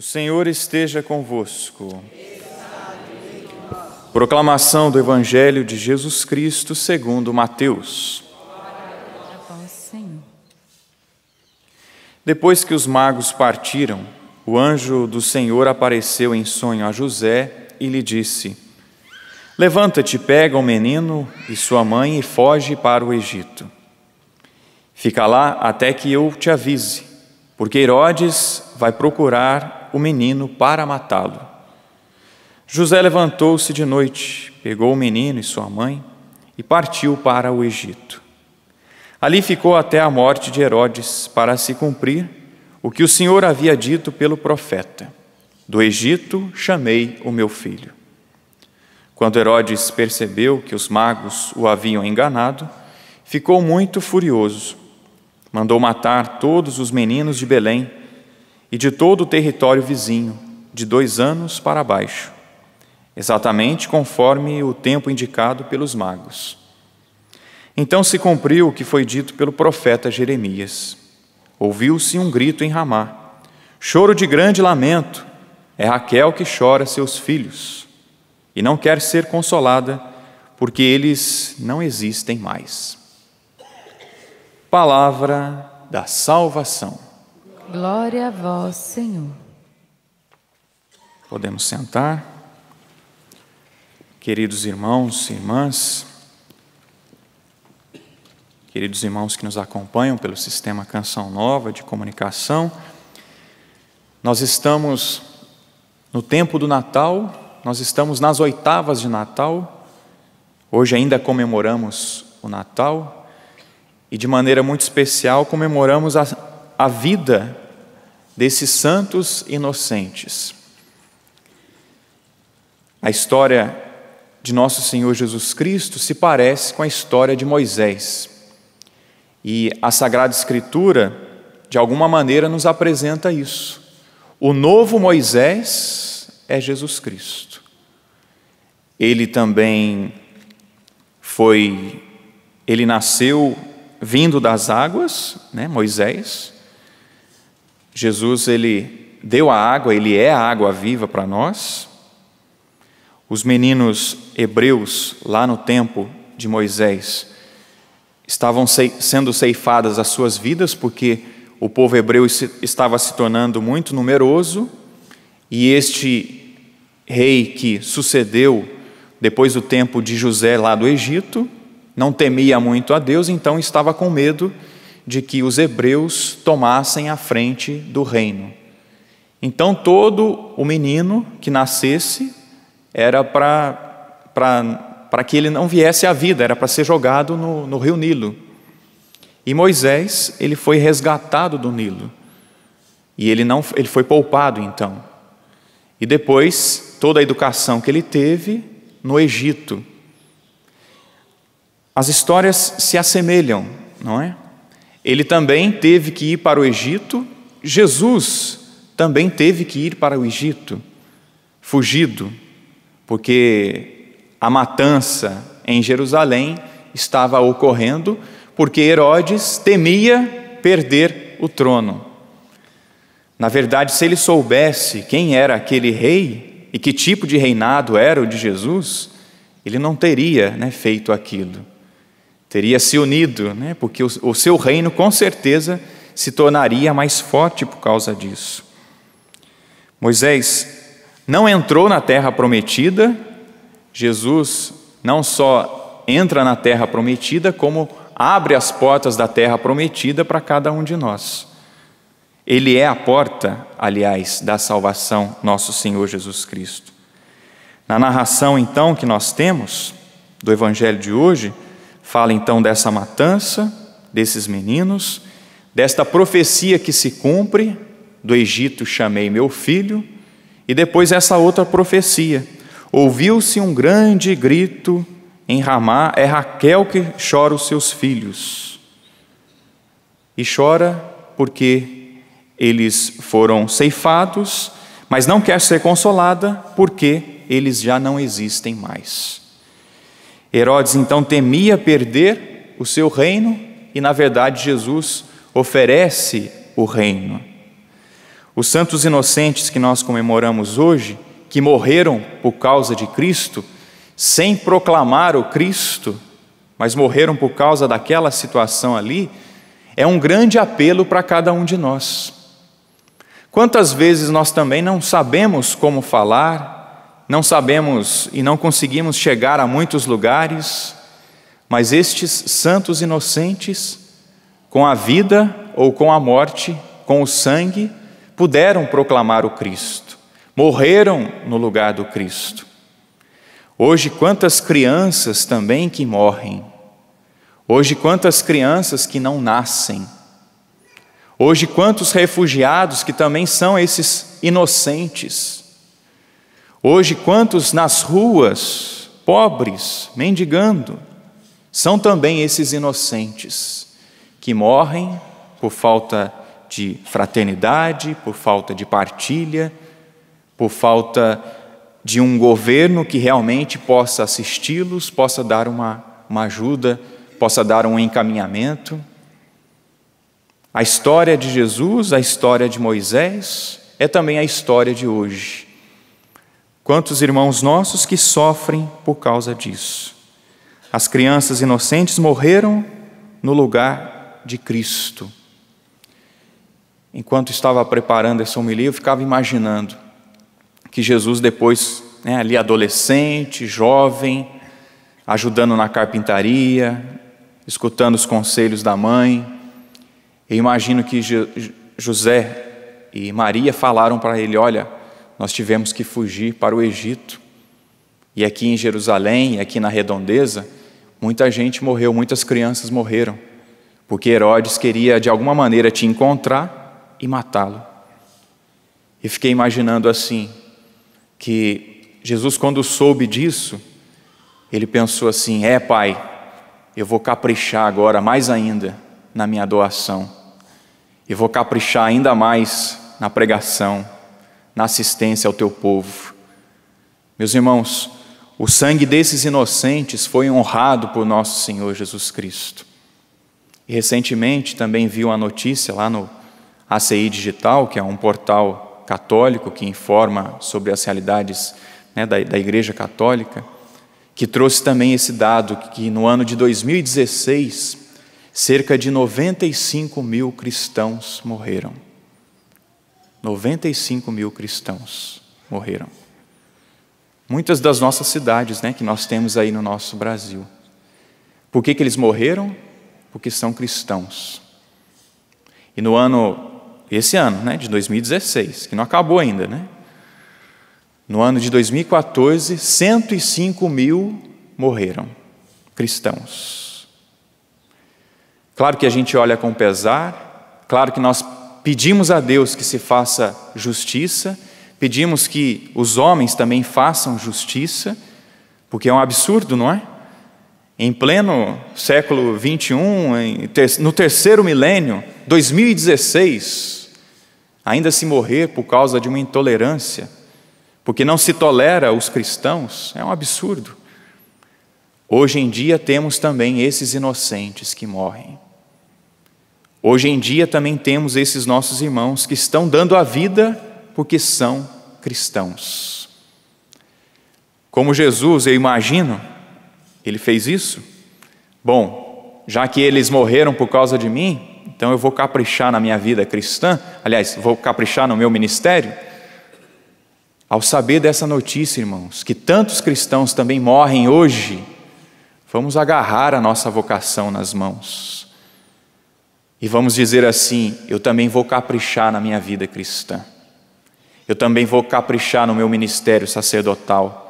O Senhor esteja convosco. Proclamação do Evangelho de Jesus Cristo segundo Mateus. Depois que os magos partiram, o anjo do Senhor apareceu em sonho a José e lhe disse: Levanta-te, pega o menino e sua mãe e foge para o Egito. Fica lá até que eu te avise porque Herodes vai procurar o menino para matá-lo. José levantou-se de noite, pegou o menino e sua mãe e partiu para o Egito. Ali ficou até a morte de Herodes, para se cumprir o que o Senhor havia dito pelo profeta: Do Egito chamei o meu filho. Quando Herodes percebeu que os magos o haviam enganado, ficou muito furioso Mandou matar todos os meninos de Belém e de todo o território vizinho, de dois anos para baixo, exatamente conforme o tempo indicado pelos magos. Então se cumpriu o que foi dito pelo profeta Jeremias. Ouviu-se um grito em Ramá, choro de grande lamento, é Raquel que chora seus filhos, e não quer ser consolada, porque eles não existem mais. Palavra da salvação. Glória a vós, Senhor. Podemos sentar. Queridos irmãos e irmãs, queridos irmãos que nos acompanham pelo sistema Canção Nova de comunicação, nós estamos no tempo do Natal, nós estamos nas oitavas de Natal, hoje ainda comemoramos o Natal, e de maneira muito especial comemoramos a, a vida desses santos inocentes. A história de nosso Senhor Jesus Cristo se parece com a história de Moisés. E a Sagrada Escritura, de alguma maneira, nos apresenta isso. O novo Moisés é Jesus Cristo. Ele também foi, ele nasceu vindo das águas, né, Moisés. Jesus ele deu a água, ele é a água viva para nós. Os meninos hebreus lá no tempo de Moisés estavam sendo ceifadas as suas vidas porque o povo hebreu estava se tornando muito numeroso e este rei que sucedeu depois do tempo de José lá do Egito, não temia muito a Deus, então estava com medo de que os hebreus tomassem a frente do reino. Então todo o menino que nascesse era para que ele não viesse à vida, era para ser jogado no, no rio Nilo. E Moisés, ele foi resgatado do Nilo. E ele não ele foi poupado então. E depois toda a educação que ele teve no Egito. As histórias se assemelham, não é? Ele também teve que ir para o Egito, Jesus também teve que ir para o Egito, fugido, porque a matança em Jerusalém estava ocorrendo, porque Herodes temia perder o trono. Na verdade, se ele soubesse quem era aquele rei e que tipo de reinado era o de Jesus, ele não teria né, feito aquilo teria se unido, né? porque o, o seu reino com certeza se tornaria mais forte por causa disso. Moisés não entrou na terra prometida, Jesus não só entra na terra prometida, como abre as portas da terra prometida para cada um de nós. Ele é a porta, aliás, da salvação, nosso Senhor Jesus Cristo. Na narração, então, que nós temos do Evangelho de hoje, Fala então dessa matança, desses meninos, desta profecia que se cumpre: do Egito chamei meu filho, e depois essa outra profecia. Ouviu-se um grande grito em Ramá, é Raquel que chora os seus filhos. E chora porque eles foram ceifados, mas não quer ser consolada porque eles já não existem mais. Herodes então temia perder o seu reino e, na verdade, Jesus oferece o reino. Os santos inocentes que nós comemoramos hoje, que morreram por causa de Cristo, sem proclamar o Cristo, mas morreram por causa daquela situação ali, é um grande apelo para cada um de nós. Quantas vezes nós também não sabemos como falar, não sabemos e não conseguimos chegar a muitos lugares, mas estes santos inocentes, com a vida ou com a morte, com o sangue, puderam proclamar o Cristo, morreram no lugar do Cristo. Hoje, quantas crianças também que morrem. Hoje, quantas crianças que não nascem. Hoje, quantos refugiados que também são esses inocentes Hoje, quantos nas ruas, pobres, mendigando, são também esses inocentes que morrem por falta de fraternidade, por falta de partilha, por falta de um governo que realmente possa assisti-los, possa dar uma, uma ajuda, possa dar um encaminhamento. A história de Jesus, a história de Moisés, é também a história de hoje Quantos irmãos nossos que sofrem por causa disso? As crianças inocentes morreram no lugar de Cristo. Enquanto estava preparando essa homilia, eu ficava imaginando que Jesus, depois, né, ali adolescente, jovem, ajudando na carpintaria, escutando os conselhos da mãe, eu imagino que José e Maria falaram para ele: Olha, nós tivemos que fugir para o Egito. E aqui em Jerusalém, aqui na redondeza, muita gente morreu, muitas crianças morreram, porque Herodes queria de alguma maneira te encontrar e matá-lo. E fiquei imaginando assim, que Jesus, quando soube disso, ele pensou assim: é, pai, eu vou caprichar agora mais ainda na minha doação, e vou caprichar ainda mais na pregação na assistência ao teu povo. Meus irmãos, o sangue desses inocentes foi honrado por nosso Senhor Jesus Cristo. E recentemente também viu a notícia lá no ACI Digital, que é um portal católico que informa sobre as realidades né, da, da Igreja Católica, que trouxe também esse dado que no ano de 2016 cerca de 95 mil cristãos morreram. 95 mil cristãos morreram. Muitas das nossas cidades né, que nós temos aí no nosso Brasil. Por que, que eles morreram? Porque são cristãos. E no ano, esse ano, né, de 2016, que não acabou ainda, né? No ano de 2014, 105 mil morreram cristãos. Claro que a gente olha com pesar, claro que nós pedimos a Deus que se faça justiça, pedimos que os homens também façam justiça, porque é um absurdo, não é? Em pleno século 21, no terceiro milênio, 2016, ainda se morrer por causa de uma intolerância, porque não se tolera os cristãos, é um absurdo. Hoje em dia temos também esses inocentes que morrem. Hoje em dia também temos esses nossos irmãos que estão dando a vida porque são cristãos. Como Jesus, eu imagino, ele fez isso. Bom, já que eles morreram por causa de mim, então eu vou caprichar na minha vida cristã, aliás, vou caprichar no meu ministério. Ao saber dessa notícia, irmãos, que tantos cristãos também morrem hoje, vamos agarrar a nossa vocação nas mãos e vamos dizer assim: eu também vou caprichar na minha vida cristã. Eu também vou caprichar no meu ministério sacerdotal.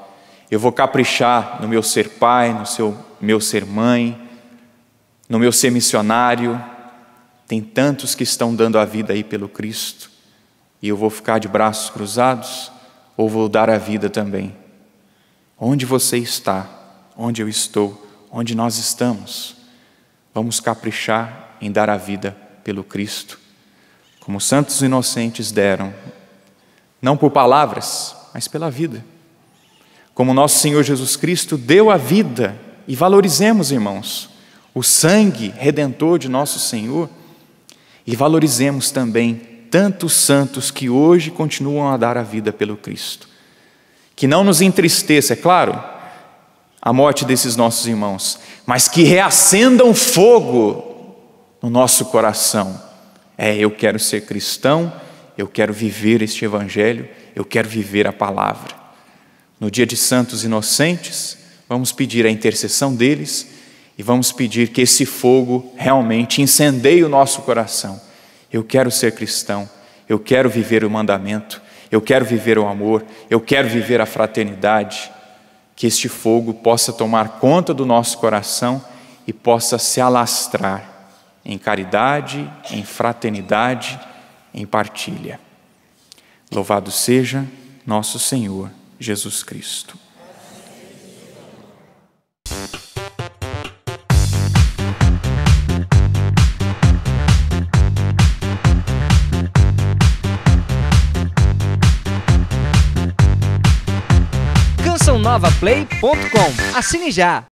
Eu vou caprichar no meu ser pai, no seu, meu ser mãe, no meu ser missionário. Tem tantos que estão dando a vida aí pelo Cristo. E eu vou ficar de braços cruzados ou vou dar a vida também? Onde você está? Onde eu estou? Onde nós estamos? Vamos caprichar em dar a vida pelo Cristo, como santos inocentes deram, não por palavras, mas pela vida. Como nosso Senhor Jesus Cristo deu a vida, e valorizemos, irmãos, o sangue redentor de nosso Senhor, e valorizemos também tantos santos que hoje continuam a dar a vida pelo Cristo. Que não nos entristeça, é claro, a morte desses nossos irmãos, mas que reacendam fogo no nosso coração é: eu quero ser cristão, eu quero viver este Evangelho, eu quero viver a palavra. No dia de santos inocentes, vamos pedir a intercessão deles e vamos pedir que esse fogo realmente incendeie o nosso coração. Eu quero ser cristão, eu quero viver o mandamento, eu quero viver o amor, eu quero viver a fraternidade. Que este fogo possa tomar conta do nosso coração e possa se alastrar em caridade, em fraternidade, em partilha. Louvado seja nosso Senhor Jesus Cristo. Nova Play.com. Assine já!